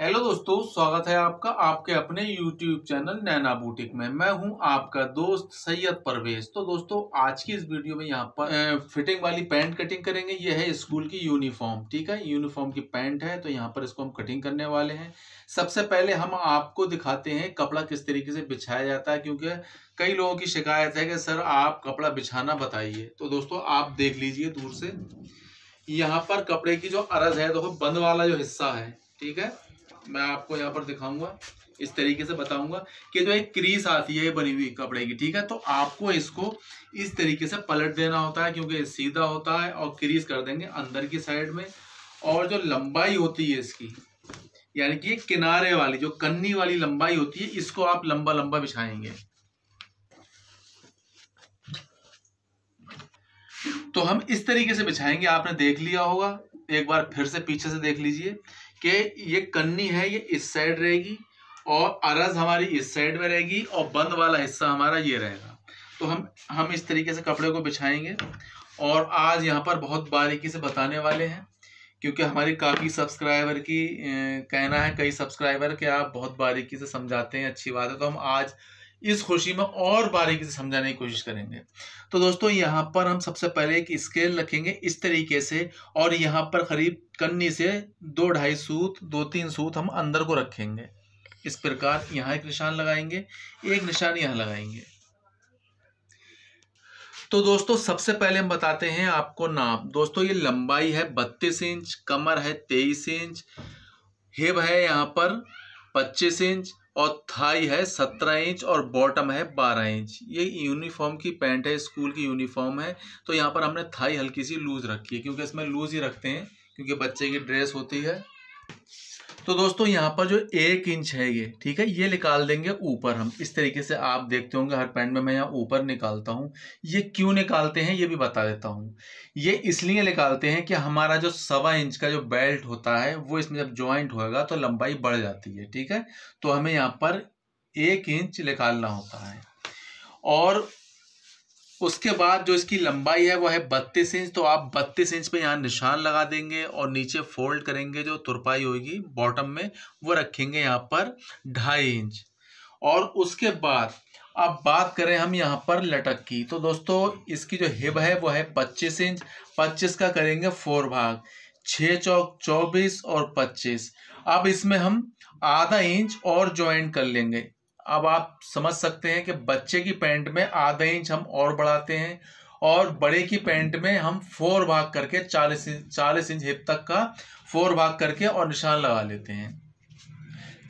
hello दोस्तों स्वागत है आपका आपके अपने यूट्यूब चैनल नैना बुटीक में मैं हूं आपका दोस्त सैयद परवेज तो दोस्तों आज की इस वीडियो में यहां पर फिटिंग वाली पैंट कटिंग करेंगे यह है स्कूल की यूनिफॉर्म ठीक है यूनिफॉर्म की पैंट है तो यहां पर इसको हम कटिंग करने वाले हैं सबसे पहले हम आपको दिखाते हैं कपड़ा किस तरीके से बिछाया जाता है क्योंकि कई लोगों की शिकायत है कि सर आप कपड़ा बिछाना बताइए तो दोस्तों आप देख लीजिए दूर से यहाँ पर कपड़े की जो अरज है देखो बंद वाला जो हिस्सा है ठीक है मैं आपको यहाँ पर दिखाऊंगा इस तरीके से बताऊंगा कि जो एक क्रीस आती है बनी हुई कपड़े की ठीक है तो आपको इसको इस तरीके से पलट देना होता है क्योंकि सीधा होता है और क्रीस कर देंगे अंदर की साइड में और जो लंबाई होती है इसकी यानी कि किनारे वाली जो कन्नी वाली लंबाई होती है इसको आप लंबा लंबा बिछाएंगे तो हम इस तरीके से बिछाएंगे आपने देख लिया होगा एक बार फिर से पीछे से देख लीजिए कि ये कन्नी है ये इस साइड रहेगी और अरज हमारी इस साइड में रहेगी और बंद वाला हिस्सा हमारा ये रहेगा तो हम हम इस तरीके से कपड़े को बिछाएंगे और आज यहाँ पर बहुत बारीकी से बताने वाले हैं क्योंकि हमारे काफ़ी सब्सक्राइबर की कहना है कई सब्सक्राइबर के आप बहुत बारीकी से समझाते हैं अच्छी बात है तो हम आज इस खुशी में और बारीकी से समझाने की कोशिश करेंगे तो दोस्तों यहाँ पर हम सबसे पहले एक स्केल रखेंगे इस तरीके से और यहाँ पर करीब कन्नी से दो ढाई सूत दो तीन सूत हम अंदर को रखेंगे इस प्रकार यहाँ एक निशान लगाएंगे एक निशान यहाँ लगाएंगे तो दोस्तों सबसे पहले हम बताते हैं आपको नाप दोस्तों ये लंबाई है बत्तीस इंच कमर है तेईस इंच हिब है यहाँ पर पच्चीस इंच और थाई है सत्रह इंच और बॉटम है बारह इंच ये यूनिफॉर्म की पैंट है स्कूल की यूनिफॉर्म है तो यहाँ पर हमने थाई हल्की सी लूज़ रखी है क्योंकि इसमें लूज़ ही रखते हैं क्योंकि बच्चे की ड्रेस होती है तो दोस्तों यहाँ पर जो एक इंच है ये ठीक है ये निकाल देंगे ऊपर हम इस तरीके से आप देखते होंगे हर पैंट में मैं यहाँ ऊपर निकालता हूँ ये क्यों निकालते हैं ये भी बता देता हूँ ये इसलिए निकालते हैं कि हमारा जो सवा इंच का जो बेल्ट होता है वो इसमें जब ज्वाइंट होएगा तो लंबाई बढ़ जाती है ठीक है तो हमें यहाँ पर एक इंच निकालना होता है और उसके बाद जो इसकी लंबाई है वो है बत्तीस इंच तो आप बत्तीस इंच पे यहाँ निशान लगा देंगे और नीचे फोल्ड करेंगे जो तुरपाई होगी बॉटम में वो रखेंगे यहाँ पर ढाई इंच और उसके बाद अब बात करें हम यहाँ पर लटक की तो दोस्तों इसकी जो हिब है वो है पच्चीस इंच पच्चीस का करेंगे फोर भाग छः चौक चौबीस और पच्चीस अब इसमें हम आधा इंच और ज्वाइंट कर लेंगे अब आप समझ सकते हैं कि बच्चे की पैंट में आधा इंच हम और बढ़ाते हैं और बड़े की पैंट में हम फोर भाग करके चालीस इंच चालीस इंच हिप तक का फोर भाग करके और निशान लगा लेते हैं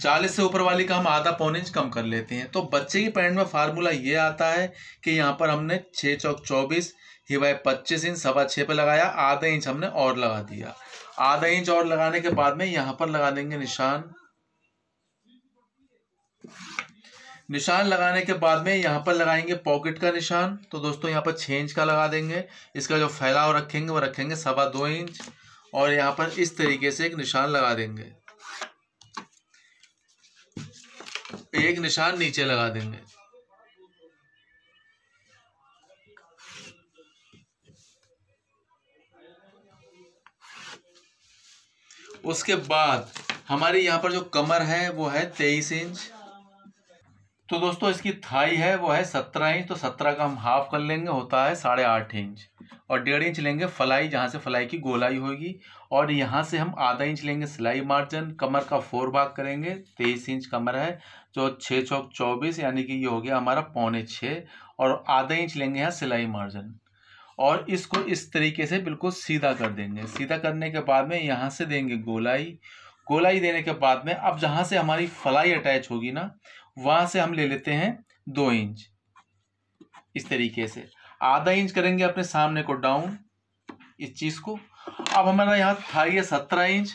चालीस से ऊपर वाली का हम आधा पौन इंच कम कर लेते हैं तो बच्चे की पैंट में फार्मूला ये आता है कि यहाँ पर हमने छः चौक चौबीस हिवाए पच्चीस इंच सवा छः पे लगाया आधा इंच हमने और लगा दिया आधा इंच और लगाने के बाद में यहाँ पर लगा देंगे निशान निशान लगाने के बाद में यहाँ पर लगाएंगे पॉकेट का निशान तो दोस्तों यहाँ पर छः इंच का लगा देंगे इसका जो फैलाव रखेंगे वो रखेंगे सवा दो इंच और यहाँ पर इस तरीके से एक निशान लगा देंगे एक निशान नीचे लगा देंगे उसके बाद हमारी यहाँ पर जो कमर है वो है तेईस इंच तो दोस्तों इसकी थाई है वो है सत्रह इंच तो सत्रह का हम हाफ कर लेंगे होता है साढ़े आठ इंच और डेढ़ इंच लेंगे फलाई जहाँ से फलाई की गोलाई होगी और यहाँ से हम आधा इंच लेंगे सिलाई मार्जिन कमर का फोर भाग करेंगे तेईस इंच कमर है जो छः चौक चौबीस यानी कि ये हो गया हमारा पौने छः और आधा इंच लेंगे यहाँ सिलाई मार्जिन और इसको इस तरीके से बिल्कुल सीधा कर देंगे सीधा करने के बाद में यहाँ से देंगे गोलाई गोलाई देने के बाद में अब जहाँ से हमारी फलाई अटैच होगी ना वहां से हम ले लेते हैं दो इंच इस तरीके से आधा इंच करेंगे अपने सामने को डाउन इस चीज़ को अब हमारा यहाँ थाई है सत्रह इंच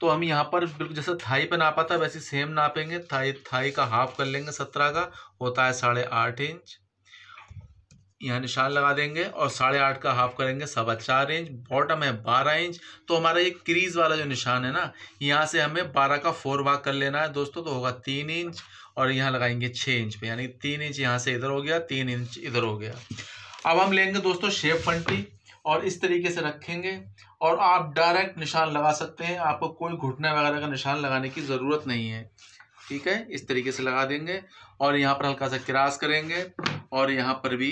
तो हम यहाँ पर बिल्कुल जैसे थाई पे नापा था वैसे सेम नापेंगे थाई थाई का हाफ कर लेंगे सत्रह का होता है साढ़े आठ इंच यहाँ निशान लगा देंगे और साढ़े आठ का हाफ करेंगे सवा चार इंच बॉटम है बारह इंच तो हमारा ये क्रीज वाला जो निशान है ना यहाँ से हमें बारह का फोर भाग कर लेना है दोस्तों तो होगा तीन इंच और यहाँ लगाएंगे छः इंच पे यानी तीन इंच यहाँ से इधर हो गया तीन इंच इधर हो गया अब हम लेंगे दोस्तों शेप फंटी और इस तरीके से रखेंगे और आप डायरेक्ट निशान लगा सकते हैं आपको कोई घुटना वगैरह का निशान लगाने की ज़रूरत नहीं है ठीक है इस तरीके से लगा देंगे और यहाँ पर हल्का सा क्रास करेंगे और यहाँ पर भी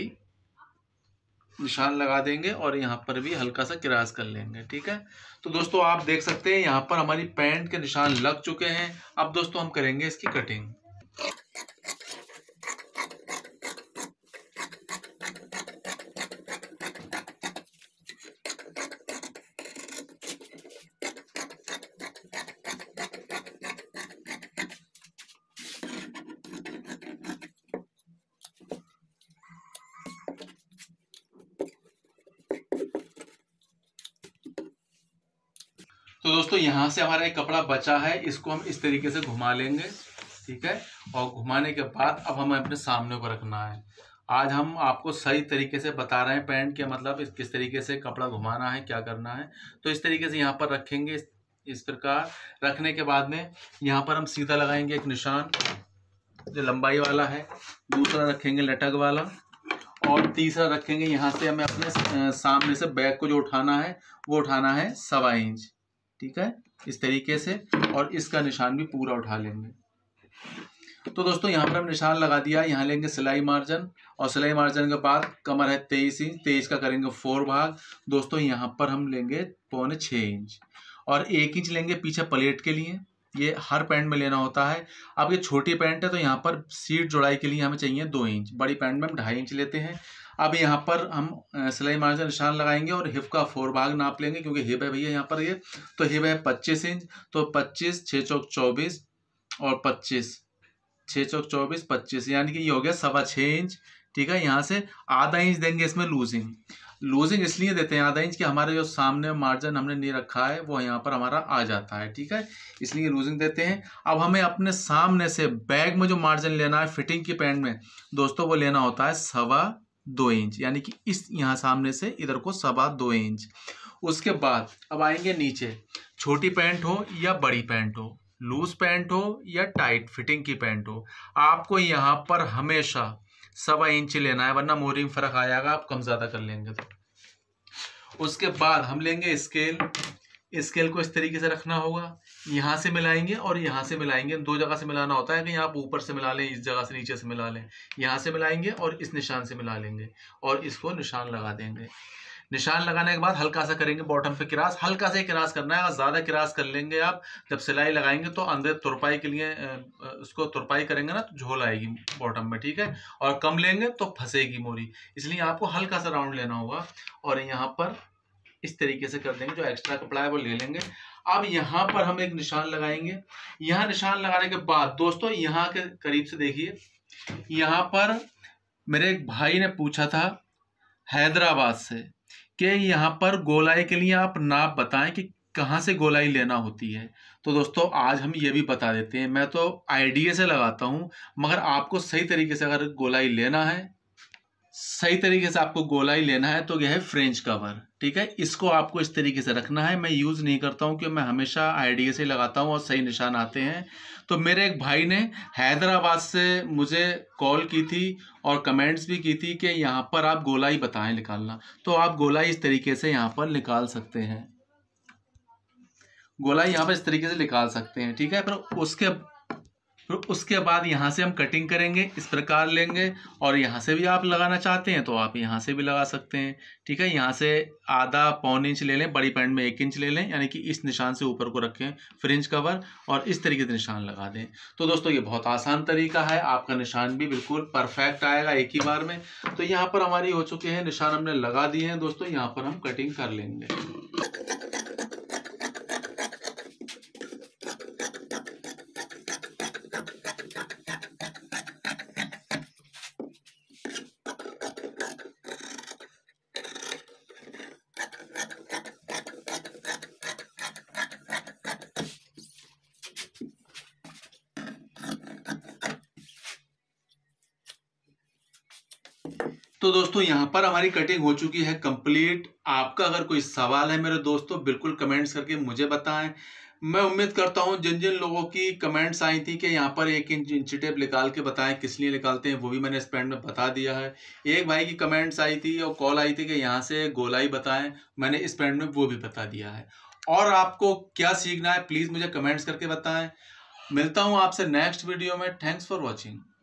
निशान लगा देंगे और यहाँ पर भी हल्का सा क्रास कर लेंगे ठीक है तो दोस्तों आप देख सकते हैं यहाँ पर हमारी पैंट के निशान लग चुके हैं अब दोस्तों हम करेंगे इसकी कटिंग तो दोस्तों यहाँ से हमारा एक कपड़ा बचा है इसको हम इस तरीके से घुमा लेंगे ठीक है और घुमाने के बाद अब हमें अपने सामने को रखना है आज हम आपको सही तरीके से बता रहे हैं पैंट के मतलब इस किस तरीके से कपड़ा घुमाना है क्या करना है तो इस तरीके से यहाँ पर रखेंगे इस, इस प्रकार रखने के बाद में यहाँ पर हम सीधा लगाएंगे एक निशान जो लंबाई वाला है दूसरा रखेंगे लटक वाला और तीसरा रखेंगे यहाँ से हमें अपने सामने से बैग को जो उठाना है वो उठाना है सवा इंच ठीक है इस तरीके से और इसका निशान भी पूरा उठा लेंगे तो दोस्तों यहाँ पर हम निशान लगा दिया यहाँ लेंगे सिलाई मार्जिन और सिलाई मार्जिन के बाद कमर है तेईस इंच तेईस का करेंगे फोर भाग दोस्तों यहाँ पर हम लेंगे पौने छः इंच और एक इंच लेंगे पीछे प्लेट के लिए ये हर पैंट में लेना होता है अब ये छोटी पैंट है तो यहाँ पर सीट जुड़ाई के लिए हमें चाहिए दो इंच बड़ी पैंट में हम ढाई इंच लेते हैं अब यहाँ पर हम सिलाई मार्जिन निशान लगाएंगे और हिप का फोर भाग नाप लेंगे क्योंकि हिप है भैया यहाँ पर ये तो हिप है पच्चीस इंच तो पच्चीस छः चौक चौबीस और पच्चीस छः चौक चौबीस पच्चीस यानी कि ये हो गया सवा छः इंच ठीक है यहाँ से आधा इंच देंगे इसमें लूजिंग लूजिंग इसलिए देते हैं आधा इंच कि हमारे जो सामने मार्जिन हमने नहीं रखा है वो यहाँ पर हमारा आ जाता है ठीक है इसलिए लूजिंग देते हैं अब हमें अपने सामने से बैग में जो मार्जिन लेना है फिटिंग की पैंट में दोस्तों वो लेना होता है सवा दो इंच यानी कि इस यहाँ सामने से इधर को सवा दो इंच उसके बाद अब आएंगे नीचे छोटी पैंट हो या बड़ी पैंट हो लूज पैंट हो या टाइट फिटिंग की पैंट हो आपको यहाँ पर हमेशा सवा इंच लेना है वरना मोरिंग फ़र्क आ जाएगा आप कम ज़्यादा कर लेंगे तो उसके बाद हम लेंगे स्केल स्केल को इस तरीके से रखना होगा यहाँ से मिलाएंगे और यहाँ से मिलाएंगे दो जगह से मिलाना होता है कि आप ऊपर से मिला लें इस जगह से नीचे से मिला लें यहाँ से मिलाएंगे और इस निशान से मिला लेंगे और इसको निशान लगा देंगे निशान लगाने के बाद हल्का सा करेंगे बॉटम पे क्रास हल्का सा क्रास करना है अगर ज़्यादा क्रास कर लेंगे आप जब सिलाई लगाएंगे तो अंदर तुरपाई के लिए उसको तुरपाई करेंगे ना तो झोल आएगी बॉटम में ठीक है और कम लेंगे तो फंसेगी मोरी इसलिए आपको हल्का सा राउंड लेना होगा और यहाँ पर इस तरीके से कर देंगे जो एक्स्ट्रा कपड़ा है वो ले लेंगे अब यहाँ पर हम एक निशान लगाएंगे यहाँ निशान लगाने के बाद दोस्तों यहाँ के करीब से देखिए यहाँ पर मेरे एक भाई ने पूछा था हैदराबाद से कि यहाँ पर गोलाई के लिए आप नाप बताएं कि कहाँ से गोलाई लेना होती है तो दोस्तों आज हम ये भी बता देते हैं मैं तो आइडिया से लगाता हूँ मगर आपको सही तरीके से अगर गोलाई लेना है सही तरीके से आपको गोलाई लेना है तो यह है फ्रेंच कवर ठीक है इसको आपको इस तरीके से रखना है मैं यूज़ नहीं करता हूँ कि मैं हमेशा आइडिया से लगाता हूँ और सही निशान आते हैं तो मेरे एक भाई ने हैदराबाद से मुझे कॉल की थी और कमेंट्स भी की थी कि यहाँ पर आप गोलाई बताएं निकालना तो आप गोलाई इस तरीके से यहाँ पर निकाल सकते हैं गोलाई यहाँ पर इस तरीके से निकाल सकते हैं ठीक है पर उसके फिर उसके बाद यहाँ से हम कटिंग करेंगे इस प्रकार लेंगे और यहाँ से भी आप लगाना चाहते हैं तो आप यहाँ से भी लगा सकते हैं ठीक है यहाँ से आधा पौन इंच ले लें बड़ी पैंट में एक इंच ले लें यानी कि इस निशान से ऊपर को रखें फ्रिंज कवर और इस तरीके से निशान लगा दें तो दोस्तों ये बहुत आसान तरीका है आपका निशान भी बिल्कुल परफेक्ट आएगा एक ही बार में तो यहाँ पर हमारी हो चुकी है निशान हमने लगा दिए हैं दोस्तों यहाँ पर हम कटिंग कर लेंगे तो दोस्तों यहाँ पर हमारी कटिंग हो चुकी है कंप्लीट आपका अगर कोई सवाल है मेरे दोस्तों बिल्कुल कमेंट्स करके मुझे बताएं मैं उम्मीद करता हूँ जिन जिन लोगों की कमेंट्स आई थी कि यहाँ पर एक इंच इंची टेप निकाल के बताएं किस लिए निकालते हैं वो भी मैंने इस पैंट में बता दिया है एक भाई की कमेंट्स आई थी और कॉल आई थी कि यहाँ से गोलाई बताएं मैंने इस पैंट में वो भी बता दिया है और आपको क्या सीखना है प्लीज़ मुझे कमेंट्स करके बताएं मिलता हूँ आपसे नेक्स्ट वीडियो में थैंक्स फॉर वॉचिंग